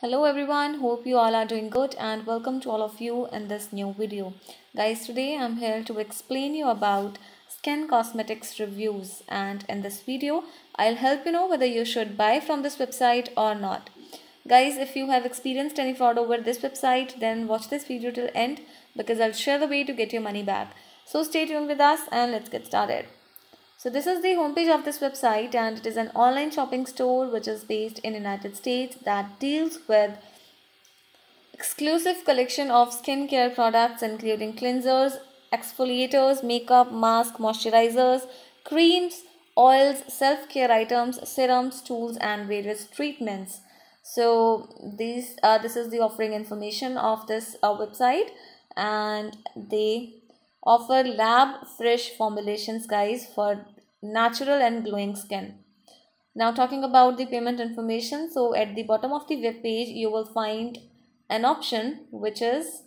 hello everyone hope you all are doing good and welcome to all of you in this new video guys today i'm here to explain you about skin cosmetics reviews and in this video i'll help you know whether you should buy from this website or not guys if you have experienced any fraud over this website then watch this video till end because i'll share the way to get your money back so stay tuned with us and let's get started so this is the homepage of this website and it is an online shopping store which is based in United States that deals with exclusive collection of skincare products including cleansers, exfoliators, makeup, mask, moisturizers, creams, oils, self-care items, serums, tools and various treatments. So these uh, this is the offering information of this uh, website and they offer lab fresh formulations guys for natural and glowing skin now talking about the payment information so at the bottom of the web page you will find an option which is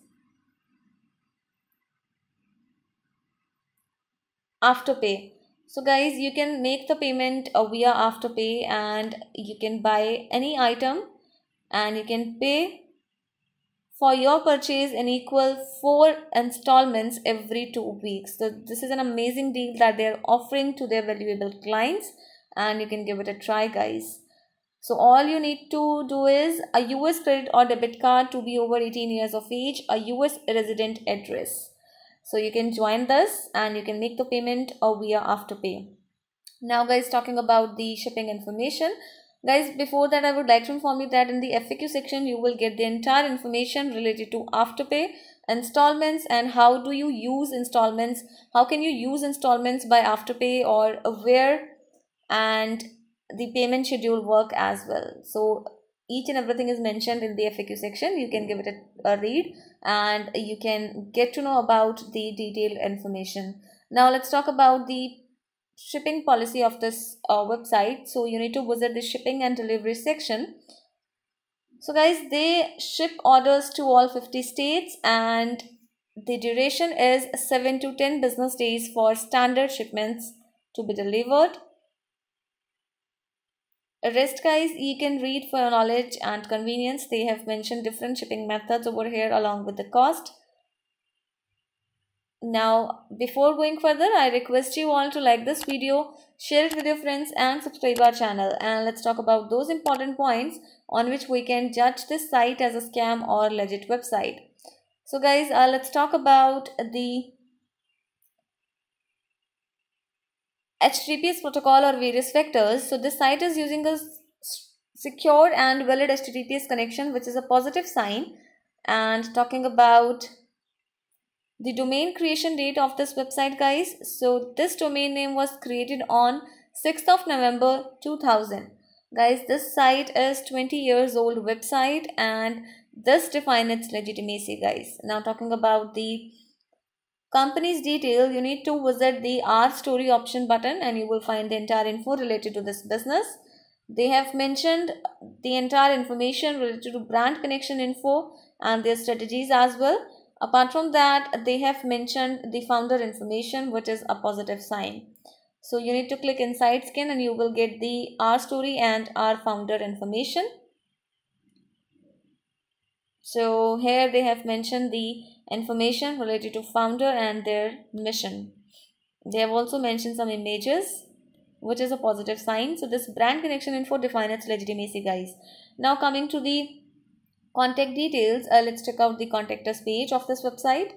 afterpay so guys you can make the payment uh, via afterpay and you can buy any item and you can pay for your purchase in equal four installments every two weeks. So this is an amazing deal that they're offering to their valuable clients and you can give it a try guys. So all you need to do is a US credit or debit card to be over 18 years of age, a US resident address. So you can join this and you can make the payment or via Afterpay. Now guys talking about the shipping information. Guys, before that I would like to inform you that in the FAQ section you will get the entire information related to Afterpay, installments and how do you use installments, how can you use installments by Afterpay or Aware and the payment schedule work as well. So each and everything is mentioned in the FAQ section. You can give it a, a read and you can get to know about the detailed information. Now let's talk about the shipping policy of this uh, website so you need to visit the shipping and delivery section so guys they ship orders to all 50 states and the duration is 7 to 10 business days for standard shipments to be delivered rest guys you can read for your knowledge and convenience they have mentioned different shipping methods over here along with the cost now, before going further, I request you all to like this video, share it with your friends and subscribe our channel. And let's talk about those important points on which we can judge this site as a scam or legit website. So guys, uh, let's talk about the HTTPS protocol or various vectors. So this site is using a secure and valid HTTPS connection which is a positive sign and talking about the domain creation date of this website guys so this domain name was created on 6th of november 2000 guys this site is 20 years old website and this defines its legitimacy guys now talking about the company's detail you need to visit the our story option button and you will find the entire info related to this business they have mentioned the entire information related to brand connection info and their strategies as well Apart from that, they have mentioned the founder information, which is a positive sign. So you need to click inside skin and you will get the R story and R founder information. So here they have mentioned the information related to founder and their mission. They have also mentioned some images which is a positive sign. So this brand connection info defines its legitimacy guys. Now coming to the Contact details, uh, let's check out the contact us page of this website.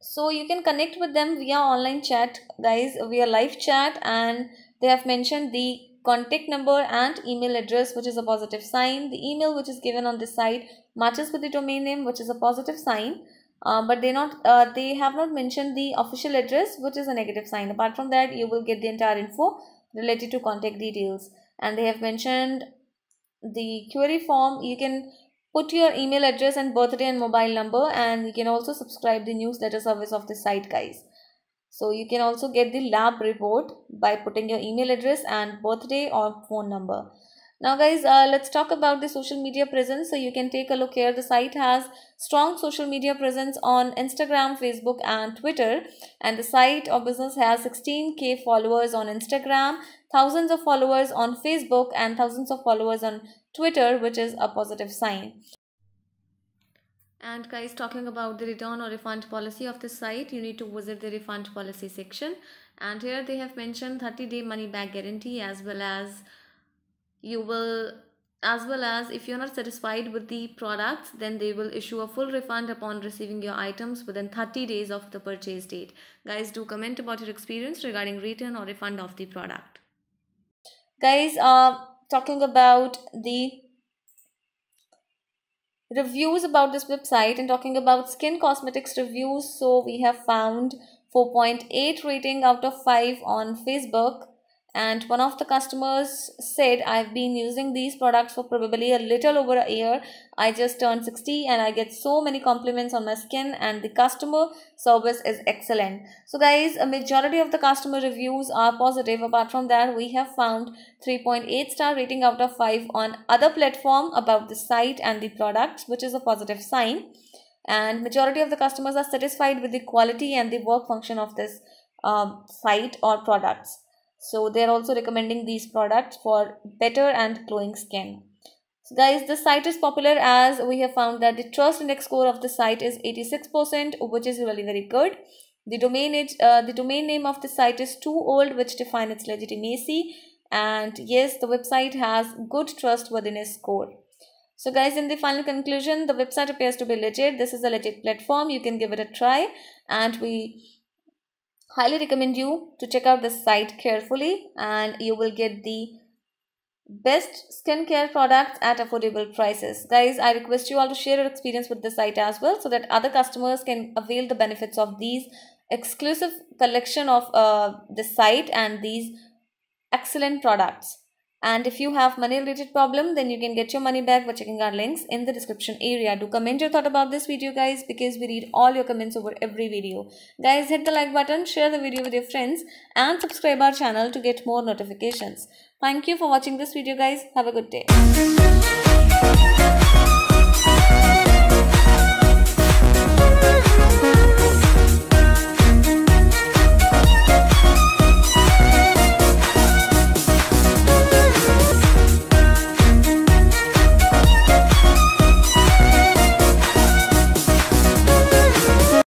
So you can connect with them via online chat guys, via live chat and they have mentioned the contact number and email address which is a positive sign. The email which is given on this site matches with the domain name which is a positive sign. Uh, but they not uh, they have not mentioned the official address which is a negative sign apart from that you will get the entire info related to contact details and they have mentioned the query form you can put your email address and birthday and mobile number and you can also subscribe the newsletter service of the site guys so you can also get the lab report by putting your email address and birthday or phone number now guys uh, let's talk about the social media presence so you can take a look here the site has strong social media presence on instagram facebook and twitter and the site or business has 16k followers on instagram thousands of followers on Facebook and thousands of followers on Twitter, which is a positive sign. And guys, talking about the return or refund policy of the site, you need to visit the refund policy section. And here they have mentioned 30 day money back guarantee as well as you will as well as if you're not satisfied with the products then they will issue a full refund upon receiving your items within 30 days of the purchase date guys do comment about your experience regarding return or refund of the product guys uh, talking about the reviews about this website and talking about skin cosmetics reviews so we have found 4.8 rating out of 5 on facebook and one of the customers said i've been using these products for probably a little over a year i just turned 60 and i get so many compliments on my skin and the customer service is excellent so guys a majority of the customer reviews are positive apart from that we have found 3.8 star rating out of 5 on other platform about the site and the products which is a positive sign and majority of the customers are satisfied with the quality and the work function of this um, site or products so they're also recommending these products for better and glowing skin so guys the site is popular as we have found that the trust index score of the site is 86% which is really very good the domain is, uh, the domain name of the site is too old which define its legitimacy and yes the website has good trustworthiness score so guys, in the final conclusion, the website appears to be legit. This is a legit platform. You can give it a try. And we highly recommend you to check out this site carefully and you will get the best skincare products at affordable prices. Guys, I request you all to share your experience with the site as well so that other customers can avail the benefits of these exclusive collection of uh, the site and these excellent products. And if you have money related problem, then you can get your money back by checking our links in the description area. Do comment your thought about this video guys because we read all your comments over every video. Guys hit the like button, share the video with your friends and subscribe our channel to get more notifications. Thank you for watching this video guys. Have a good day.